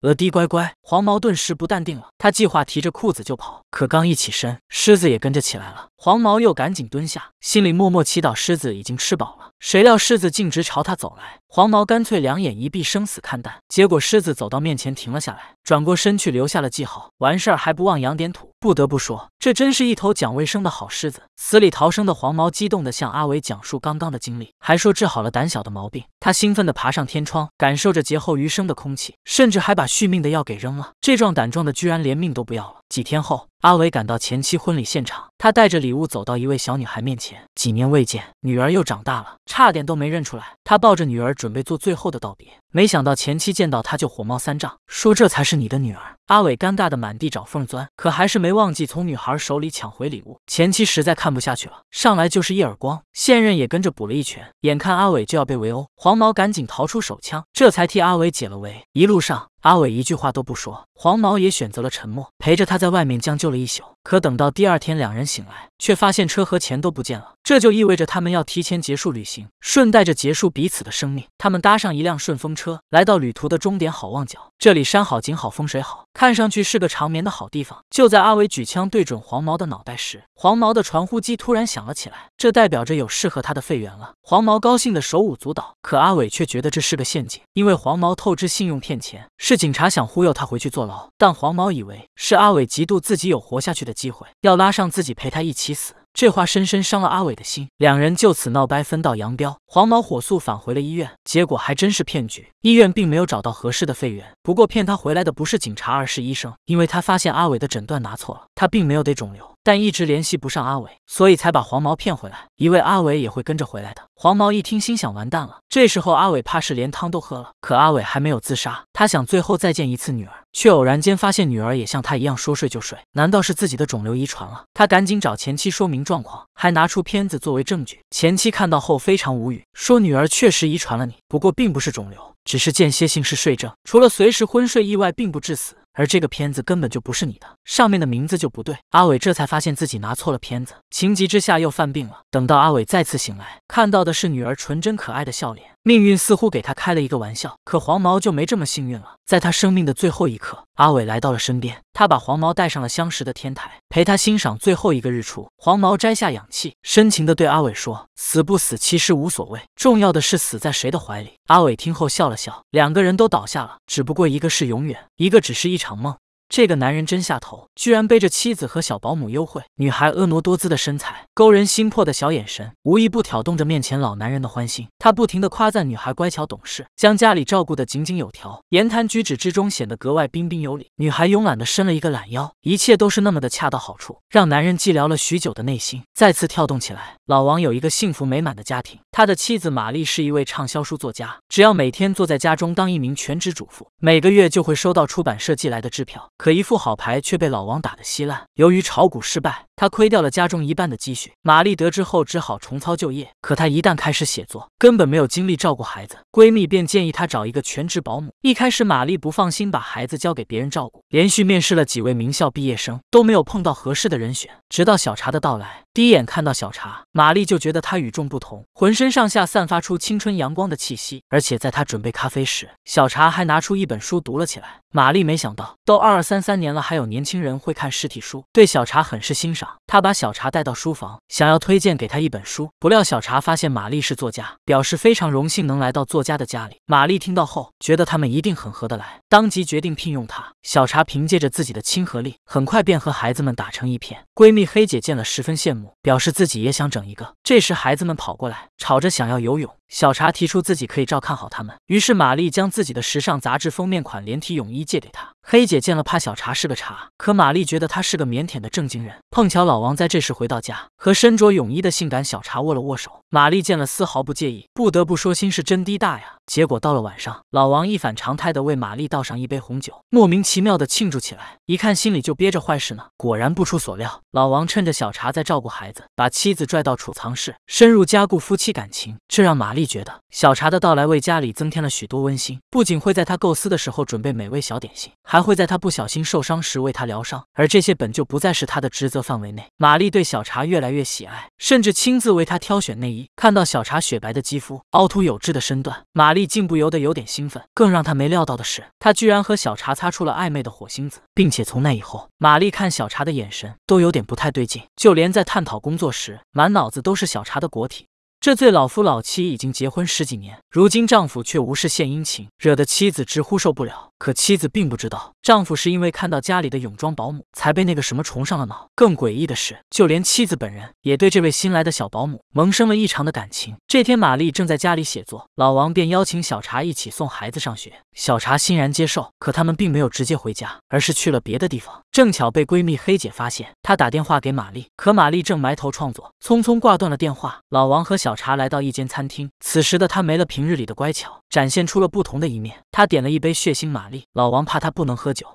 额滴乖乖！黄毛顿时不淡定了，他计划提着裤子就跑。可刚一起身，狮子也跟着起来了。黄毛又赶紧蹲下，心里默默祈祷狮子已经吃饱了。谁料狮子径直朝他走来，黄毛干脆两眼一闭，生死看淡。结果狮子走到面前停了下来，转过身去留下了记号，完事儿还不忘扬点土。不得不说，这真是一头讲卫生的好狮子。死里逃生的黄毛激动地向阿伟讲述刚刚的经历，还说治好了胆小的毛病。他兴奋地爬上天窗，感受着劫后余生的空气，甚至还把续命的药给扔了。这壮胆壮的，居然连命都不要了。几天后，阿伟赶到前妻婚礼现场，他带着礼物走到一位小女孩面前。几年未见，女儿又长大了，差点都没认出来。他抱着女儿准备做最后的道别，没想到前妻见到他就火冒三丈，说这才是你的女儿。阿伟尴尬的满地找缝钻，可还是没忘记从女孩手里抢回礼物。前妻实在看不下去了，上来就是一耳光，现任也跟着补了一拳。眼看阿伟就要被围殴，黄毛赶紧掏出手枪，这才替阿伟解了围。一路上，阿伟一句话都不说，黄毛也选择了沉默，陪着他在外面将就了一宿。可等到第二天，两人醒来，却发现车和钱都不见了，这就意味着他们要提前结束旅行，顺带着结束彼此的生命。他们搭上一辆顺风车，来到旅途的终点好望角。这里山好景好风水好。看上去是个长眠的好地方。就在阿伟举枪对准黄毛的脑袋时，黄毛的传呼机突然响了起来，这代表着有适合他的肺源了。黄毛高兴的手舞足蹈，可阿伟却觉得这是个陷阱，因为黄毛透支信用骗钱，是警察想忽悠他回去坐牢。但黄毛以为是阿伟嫉妒自己有活下去的机会，要拉上自己陪他一起死。这话深深伤了阿伟的心，两人就此闹掰，分道扬镳。黄毛火速返回了医院，结果还真是骗局，医院并没有找到合适的肺源。不过骗他回来的不是警察，而是医生，因为他发现阿伟的诊断拿错了，他并没有得肿瘤。但一直联系不上阿伟，所以才把黄毛骗回来，以为阿伟也会跟着回来的。黄毛一听，心想完蛋了。这时候阿伟怕是连汤都喝了，可阿伟还没有自杀，他想最后再见一次女儿，却偶然间发现女儿也像他一样说睡就睡，难道是自己的肿瘤遗传了？他赶紧找前妻说明状况，还拿出片子作为证据。前妻看到后非常无语，说女儿确实遗传了你，不过并不是肿瘤，只是间歇性嗜睡症，除了随时昏睡意外，并不致死。而这个片子根本就不是你的，上面的名字就不对。阿伟这才发现自己拿错了片子，情急之下又犯病了。等到阿伟再次醒来，看到的是女儿纯真可爱的笑脸。命运似乎给他开了一个玩笑，可黄毛就没这么幸运了。在他生命的最后一刻，阿伟来到了身边，他把黄毛带上了相识的天台，陪他欣赏最后一个日出。黄毛摘下氧气，深情地对阿伟说：“死不死其实无所谓，重要的是死在谁的怀里。”阿伟听后笑了笑，两个人都倒下了，只不过一个是永远，一个只是一场梦。这个男人真下头，居然背着妻子和小保姆幽会。女孩婀娜多姿的身材，勾人心魄的小眼神，无一不挑动着面前老男人的欢心。他不停的夸赞女孩乖巧懂事，将家里照顾得井井有条，言谈举止之中显得格外彬彬有礼。女孩慵懒的伸了一个懒腰，一切都是那么的恰到好处，让男人寂寥了许久的内心再次跳动起来。老王有一个幸福美满的家庭，他的妻子玛丽是一位畅销书作家，只要每天坐在家中当一名全职主妇，每个月就会收到出版社寄来的支票。可一副好牌却被老王打得稀烂。由于炒股失败。她亏掉了家中一半的积蓄，玛丽得知后只好重操旧业。可她一旦开始写作，根本没有精力照顾孩子。闺蜜便建议她找一个全职保姆。一开始，玛丽不放心把孩子交给别人照顾，连续面试了几位名校毕业生都没有碰到合适的人选。直到小茶的到来，第一眼看到小茶，玛丽就觉得她与众不同，浑身上下散发出青春阳光的气息。而且在她准备咖啡时，小茶还拿出一本书读了起来。玛丽没想到都二二三三年了，还有年轻人会看实体书，对小茶很是欣赏。他把小茶带到书房，想要推荐给他一本书。不料小茶发现玛丽是作家，表示非常荣幸能来到作家的家里。玛丽听到后，觉得他们一定很合得来，当即决定聘用他。小茶凭借着自己的亲和力，很快便和孩子们打成一片。闺蜜黑姐见了十分羡慕，表示自己也想整一个。这时，孩子们跑过来，吵着想要游泳。小茶提出自己可以照看好他们，于是玛丽将自己的时尚杂志封面款连体泳衣借给他。黑姐见了，怕小茶是个茶，可玛丽觉得他是个腼腆的正经人。碰巧老王在这时回到家，和身着泳衣的性感小茶握了握手。玛丽见了，丝毫不介意。不得不说，心是真滴大呀。结果到了晚上，老王一反常态的为玛丽倒上一杯红酒，莫名其妙的庆祝起来。一看，心里就憋着坏事呢。果然不出所料，老王趁着小茶在照顾孩子，把妻子拽到储藏室，深入加固夫妻感情。这让玛丽觉得小茶的到来为家里增添了许多温馨。不仅会在他构思的时候准备美味小点心，还会在他不小心受伤时为他疗伤。而这些本就不再是他的职责范围内。玛丽对小茶越来越喜爱，甚至亲自为他挑选内衣。看到小茶雪白的肌肤、凹凸有致的身段，玛丽。竟不由得有点兴奋，更让他没料到的是，他居然和小茶擦出了暧昧的火星子，并且从那以后，玛丽看小茶的眼神都有点不太对劲，就连在探讨工作时，满脑子都是小茶的国体。这对老夫老妻已经结婚十几年，如今丈夫却无事献殷勤，惹得妻子直呼受不了。可妻子并不知道，丈夫是因为看到家里的泳装保姆，才被那个什么虫上了脑。更诡异的是，就连妻子本人也对这位新来的小保姆萌生了异常的感情。这天，玛丽正在家里写作，老王便邀请小茶一起送孩子上学，小茶欣然接受。可他们并没有直接回家，而是去了别的地方，正巧被闺蜜黑姐发现。她打电话给玛丽，可玛丽正埋头创作，匆匆挂断了电话。老王和小小茶来到一间餐厅，此时的他没了平日里的乖巧，展现出了不同的一面。他点了一杯血腥玛丽。老王怕他不能喝酒。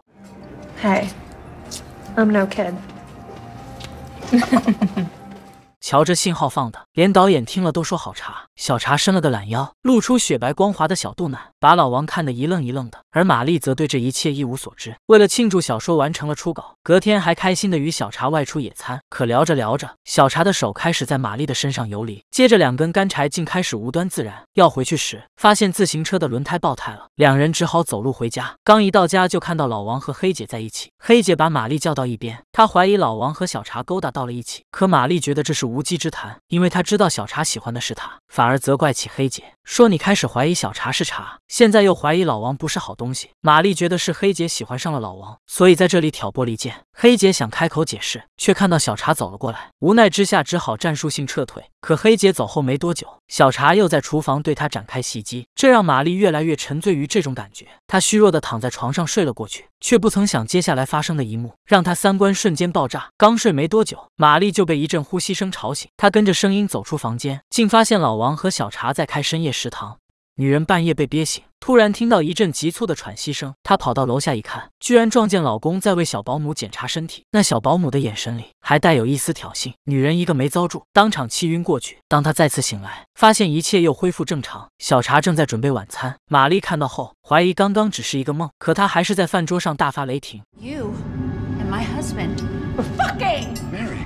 瞧这信号放的，连导演听了都说好。茶小茶伸了个懒腰，露出雪白光滑的小肚腩，把老王看得一愣一愣的。而玛丽则对这一切一无所知。为了庆祝小说完成了初稿，隔天还开心的与小茶外出野餐。可聊着聊着，小茶的手开始在玛丽的身上游离，接着两根干柴竟开始无端自燃。要回去时，发现自行车的轮胎爆胎了，两人只好走路回家。刚一到家，就看到老王和黑姐在一起。黑姐把玛丽叫到一边，她怀疑老王和小茶勾搭到了一起。可玛丽觉得这是。无稽之谈，因为他知道小茶喜欢的是他，反而责怪起黑姐，说你开始怀疑小茶是茶，现在又怀疑老王不是好东西。玛丽觉得是黑姐喜欢上了老王，所以在这里挑拨离间。黑姐想开口解释，却看到小茶走了过来，无奈之下只好战术性撤退。可黑姐走后没多久，小茶又在厨房对她展开袭击，这让玛丽越来越沉醉于这种感觉。她虚弱的躺在床上睡了过去，却不曾想接下来发生的一幕，让她三观瞬间爆炸。刚睡没多久，玛丽就被一阵呼吸声吵醒他，跟着声音走出房间，竟发现老王和小茶在开深夜食堂。女人半夜被憋醒，突然听到一阵急促的喘息声，她跑到楼下一看，居然撞见老公在为小保姆检查身体。那小保姆的眼神里还带有一丝挑衅。女人一个没遭住，当场气晕过去。当她再次醒来，发现一切又恢复正常，小茶正在准备晚餐。玛丽看到后怀疑刚刚只是一个梦，可她还是在饭桌上大发雷霆。You my husband and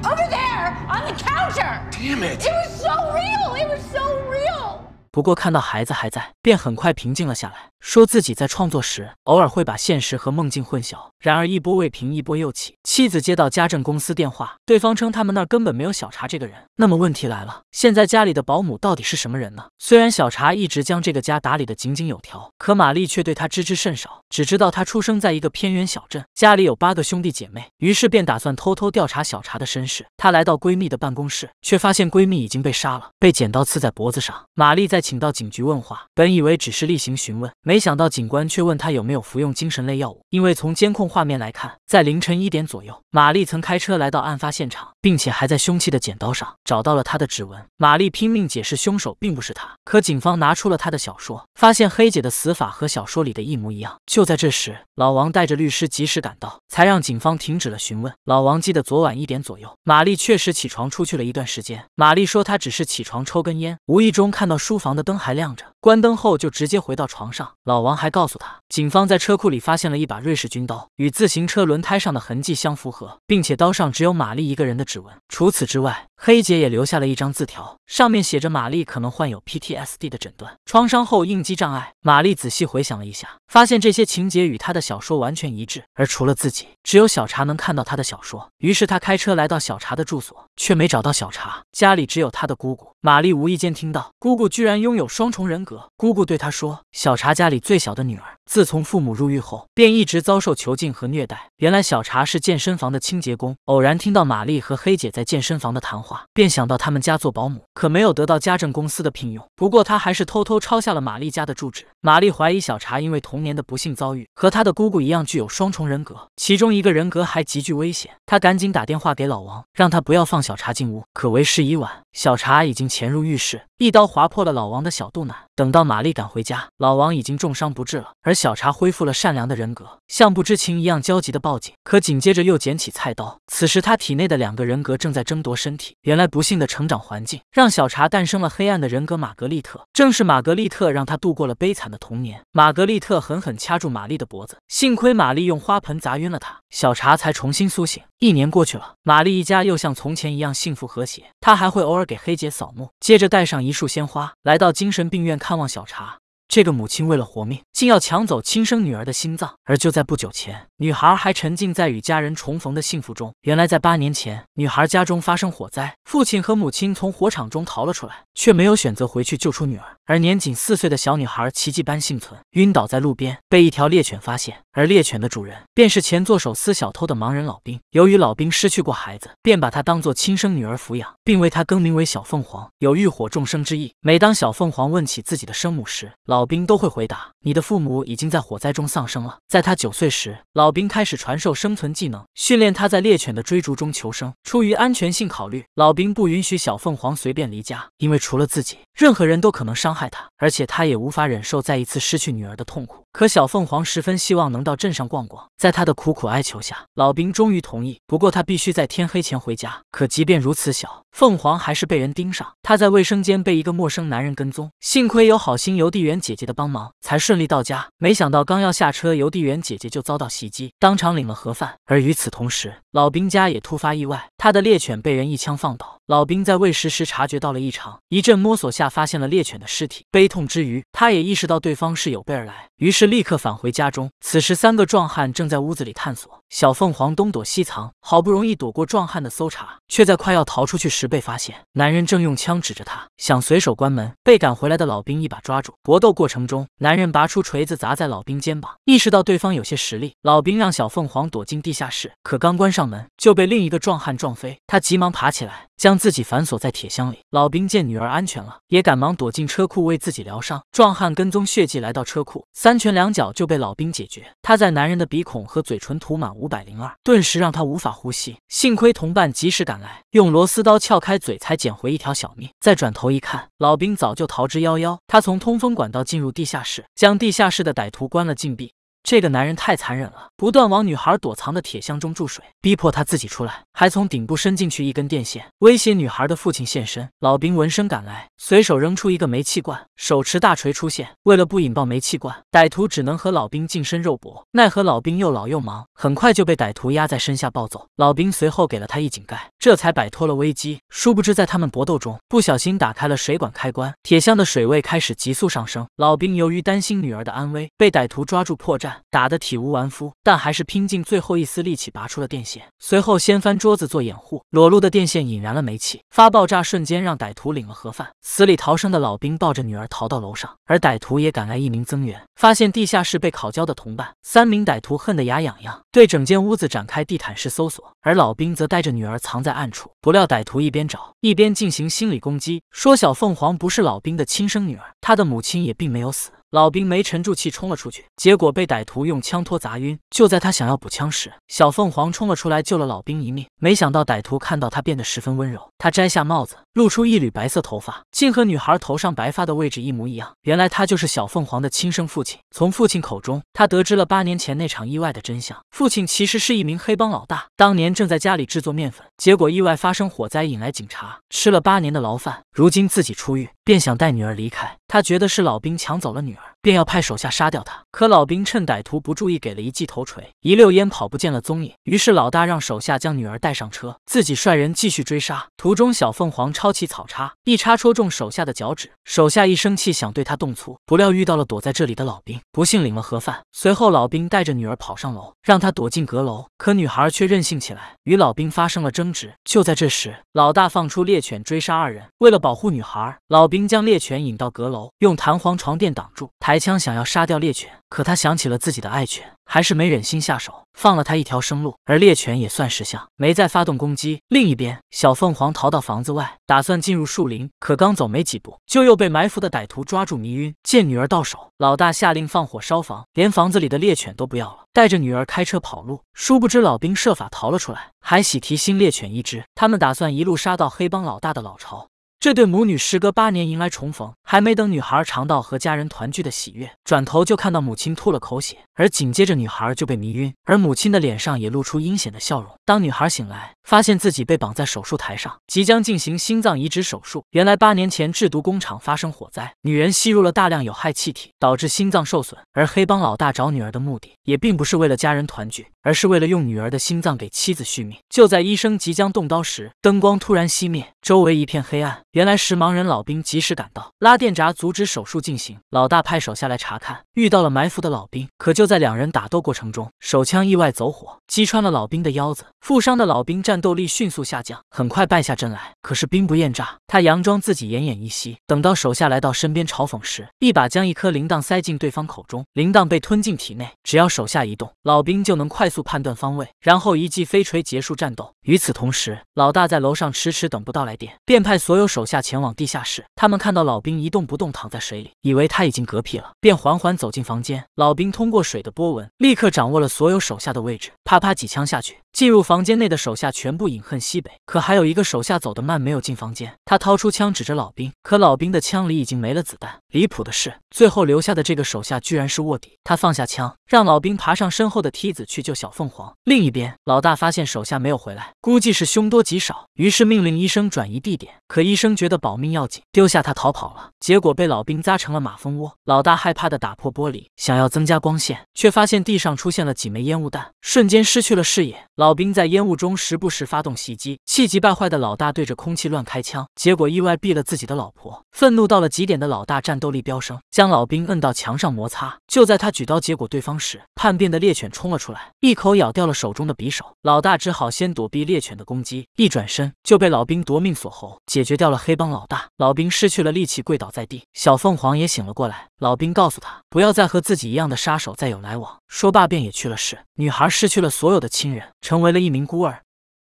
are on the counter it was so real it was so real 不过看到孩子还在便很快平静了下来说自己在创作时偶尔会把现实和梦境混淆。然而一波未平，一波又起。妻子接到家政公司电话，对方称他们那儿根本没有小茶这个人。那么问题来了，现在家里的保姆到底是什么人呢？虽然小茶一直将这个家打理得井井有条，可玛丽却对他知之甚少，只知道他出生在一个偏远小镇，家里有八个兄弟姐妹。于是便打算偷偷调查小茶的身世。她来到闺蜜的办公室，却发现闺蜜已经被杀了，被剪刀刺在脖子上。玛丽再请到警局问话，本以为只是例行询问。没想到警官却问他有没有服用精神类药物，因为从监控画面来看，在凌晨一点左右，玛丽曾开车来到案发现场，并且还在凶器的剪刀上找到了她的指纹。玛丽拼命解释凶手并不是她，可警方拿出了她的小说，发现黑姐的死法和小说里的一模一样。就在这时，老王带着律师及时赶到，才让警方停止了询问。老王记得昨晚一点左右，玛丽确实起床出去了一段时间。玛丽说她只是起床抽根烟，无意中看到书房的灯还亮着，关灯后就直接回到床上。老王还告诉他，警方在车库里发现了一把瑞士军刀，与自行车轮胎上的痕迹相符合，并且刀上只有玛丽一个人的指纹。除此之外，黑姐也留下了一张字条，上面写着玛丽可能患有 PTSD 的诊断，创伤后应激障碍。玛丽仔细回想了一下，发现这些情节与她的小说完全一致。而除了自己，只有小茶能看到他的小说。于是他开车来到小茶的住所，却没找到小茶，家里只有他的姑姑。玛丽无意间听到姑姑居然拥有双重人格。姑姑对他说：“小茶家。”里最小的女儿，自从父母入狱后，便一直遭受囚禁和虐待。原来小茶是健身房的清洁工，偶然听到玛丽和黑姐在健身房的谈话，便想到他们家做保姆，可没有得到家政公司的聘用。不过他还是偷偷抄下了玛丽家的住址。玛丽怀疑小茶因为童年的不幸遭遇，和他的姑姑一样具有双重人格，其中一个人格还极具危险。她赶紧打电话给老王，让他不要放小茶进屋，可为时已晚，小茶已经潜入浴室。一刀划破了老王的小肚腩。等到玛丽赶回家，老王已经重伤不治了。而小茶恢复了善良的人格，像不知情一样焦急的报警。可紧接着又捡起菜刀。此时他体内的两个人格正在争夺身体。原来不幸的成长环境让小茶诞生了黑暗的人格玛格丽特。正是玛格丽特让他度过了悲惨的童年。玛格丽特狠狠掐住玛丽的脖子，幸亏玛丽用花盆砸晕了她，小茶才重新苏醒。一年过去了，玛丽一家又像从前一样幸福和谐。她还会偶尔给黑姐扫墓，接着带上一束鲜花，来到精神病院看望小茶。这个母亲为了活命，竟要抢走亲生女儿的心脏。而就在不久前，女孩还沉浸在与家人重逢的幸福中。原来，在八年前，女孩家中发生火灾，父亲和母亲从火场中逃了出来，却没有选择回去救出女儿。而年仅四岁的小女孩奇迹般幸存，晕倒在路边，被一条猎犬发现。而猎犬的主人便是前做手撕小偷的盲人老兵。由于老兵失去过孩子，便把他当做亲生女儿抚养。并为他更名为小凤凰，有浴火众生之意。每当小凤凰问起自己的生母时，老兵都会回答：“你的父母已经在火灾中丧生了。”在他九岁时，老兵开始传授生存技能，训练他在猎犬的追逐中求生。出于安全性考虑，老兵不允许小凤凰随便离家，因为除了自己，任何人都可能伤害他，而且他也无法忍受再一次失去女儿的痛苦。可小凤凰十分希望能到镇上逛逛，在他的苦苦哀求下，老兵终于同意，不过他必须在天黑前回家。可即便如此，小。凤凰还是被人盯上，他在卫生间被一个陌生男人跟踪，幸亏有好心邮递员姐姐的帮忙，才顺利到家。没想到刚要下车，邮递员姐姐就遭到袭击，当场领了盒饭。而与此同时，老兵家也突发意外，他的猎犬被人一枪放倒。老兵在喂食时察觉到了异常，一阵摸索下发现了猎犬的尸体，悲痛之余，他也意识到对方是有备而来，于是立刻返回家中。此时，三个壮汉正在屋子里探索。小凤凰东躲西藏，好不容易躲过壮汉的搜查，却在快要逃出去时被发现。男人正用枪指着他，想随手关门，被赶回来的老兵一把抓住。搏斗过程中，男人拔出锤子砸在老兵肩膀，意识到对方有些实力，老兵让小凤凰躲进地下室。可刚关上门，就被另一个壮汉撞飞，他急忙爬起来。将自己反锁在铁箱里。老兵见女儿安全了，也赶忙躲进车库为自己疗伤。壮汉跟踪血迹来到车库，三拳两脚就被老兵解决。他在男人的鼻孔和嘴唇涂满五百零二，顿时让他无法呼吸。幸亏同伴及时赶来，用螺丝刀撬开嘴才捡回一条小命。再转头一看，老兵早就逃之夭夭。他从通风管道进入地下室，将地下室的歹徒关了禁闭。这个男人太残忍了，不断往女孩躲藏的铁箱中注水，逼迫她自己出来，还从顶部伸进去一根电线，威胁女孩的父亲现身。老兵闻声赶来，随手扔出一个煤气罐，手持大锤出现。为了不引爆煤气罐，歹徒只能和老兵近身肉搏。奈何老兵又老又忙，很快就被歹徒压在身下暴揍。老兵随后给了他一井盖，这才摆脱了危机。殊不知，在他们搏斗中，不小心打开了水管开关，铁箱的水位开始急速上升。老兵由于担心女儿的安危，被歹徒抓住破绽。打得体无完肤，但还是拼尽最后一丝力气拔出了电线，随后掀翻桌子做掩护，裸露的电线引燃了煤气，发爆炸瞬间让歹徒领了盒饭。死里逃生的老兵抱着女儿逃到楼上，而歹徒也赶来一名增援，发现地下室被烤焦的同伴，三名歹徒恨得牙痒痒，对整间屋子展开地毯式搜索。而老兵则带着女儿藏在暗处，不料歹徒一边找一边进行心理攻击，说小凤凰不是老兵的亲生女儿，他的母亲也并没有死。老兵没沉住气，冲了出去，结果被歹徒用枪托砸晕。就在他想要补枪时，小凤凰冲了出来，救了老兵一命。没想到歹徒看到他，变得十分温柔。他摘下帽子，露出一缕白色头发，竟和女孩头上白发的位置一模一样。原来他就是小凤凰的亲生父亲。从父亲口中，他得知了八年前那场意外的真相：父亲其实是一名黑帮老大，当年正在家里制作面粉，结果意外发生火灾，引来警察，吃了八年的牢饭。如今自己出狱。便想带女儿离开，他觉得是老兵抢走了女儿。便要派手下杀掉他，可老兵趁歹徒不注意，给了一记头锤，一溜烟跑不见了踪影。于是老大让手下将女儿带上车，自己率人继续追杀。途中小凤凰抄起草叉，一叉戳中手下的脚趾，手下一生气想对他动粗，不料遇到了躲在这里的老兵，不幸领了盒饭。随后老兵带着女儿跑上楼，让她躲进阁楼，可女孩却任性起来，与老兵发生了争执。就在这时，老大放出猎犬追杀二人。为了保护女孩，老兵将猎犬引到阁楼，用弹簧床垫挡住。他。抬枪想要杀掉猎犬，可他想起了自己的爱犬，还是没忍心下手，放了他一条生路。而猎犬也算识相，没再发动攻击。另一边，小凤凰逃到房子外，打算进入树林，可刚走没几步，就又被埋伏的歹徒抓住迷晕。见女儿到手，老大下令放火烧房，连房子里的猎犬都不要了，带着女儿开车跑路。殊不知，老兵设法逃了出来，还喜提新猎犬一只。他们打算一路杀到黑帮老大的老巢。这对母女时隔八年迎来重逢，还没等女孩尝到和家人团聚的喜悦，转头就看到母亲吐了口血，而紧接着女孩就被迷晕，而母亲的脸上也露出阴险的笑容。当女孩醒来，发现自己被绑在手术台上，即将进行心脏移植手术。原来八年前制毒工厂发生火灾，女人吸入了大量有害气体，导致心脏受损。而黑帮老大找女儿的目的，也并不是为了家人团聚。而是为了用女儿的心脏给妻子续命。就在医生即将动刀时，灯光突然熄灭，周围一片黑暗。原来，是盲人老兵及时赶到，拉电闸阻止手术进行。老大派手下来查看，遇到了埋伏的老兵。可就在两人打斗过程中，手枪意外走火，击穿了老兵的腰子。负伤的老兵战斗力迅速下降，很快败下阵来。可是兵不厌诈，他佯装自己奄奄一息，等到手下来到身边嘲讽时，一把将一颗铃铛塞进对方口中。铃铛被吞进体内，只要手下一动，老兵就能快。速判断方位，然后一记飞锤结束战斗。与此同时，老大在楼上迟迟等不到来电，便派所有手下前往地下室。他们看到老兵一动不动躺在水里，以为他已经嗝屁了，便缓缓走进房间。老兵通过水的波纹，立刻掌握了所有手下的位置。啪啪几枪下去，进入房间内的手下全部饮恨西北。可还有一个手下走得慢，没有进房间。他掏出枪指着老兵，可老兵的枪里已经没了子弹。离谱的是，最后留下的这个手下居然是卧底。他放下枪，让老兵爬上身后的梯子去救小凤凰。另一边，老大发现手下没有回来，估计是凶多吉少，于是命令医生转移地点。可医生觉得保命要紧，丢下他逃跑了，结果被老兵扎成了马蜂窝。老大害怕的打破玻璃，想要增加光线，却发现地上出现了几枚烟雾弹，瞬间失去了视野。老兵在烟雾中时不时发动袭击，气急败坏的老大对着空气乱开枪，结果意外毙了自己的老婆。愤怒到了极点的老大站。斗力飙升，将老兵摁到墙上摩擦。就在他举刀结果对方时，叛变的猎犬冲了出来，一口咬掉了手中的匕首。老大只好先躲避猎犬的攻击，一转身就被老兵夺命锁喉，解决掉了黑帮老大。老兵失去了力气，跪倒在地。小凤凰也醒了过来。老兵告诉他，不要再和自己一样的杀手再有来往。说罢便也去了世。女孩失去了所有的亲人，成为了一名孤儿。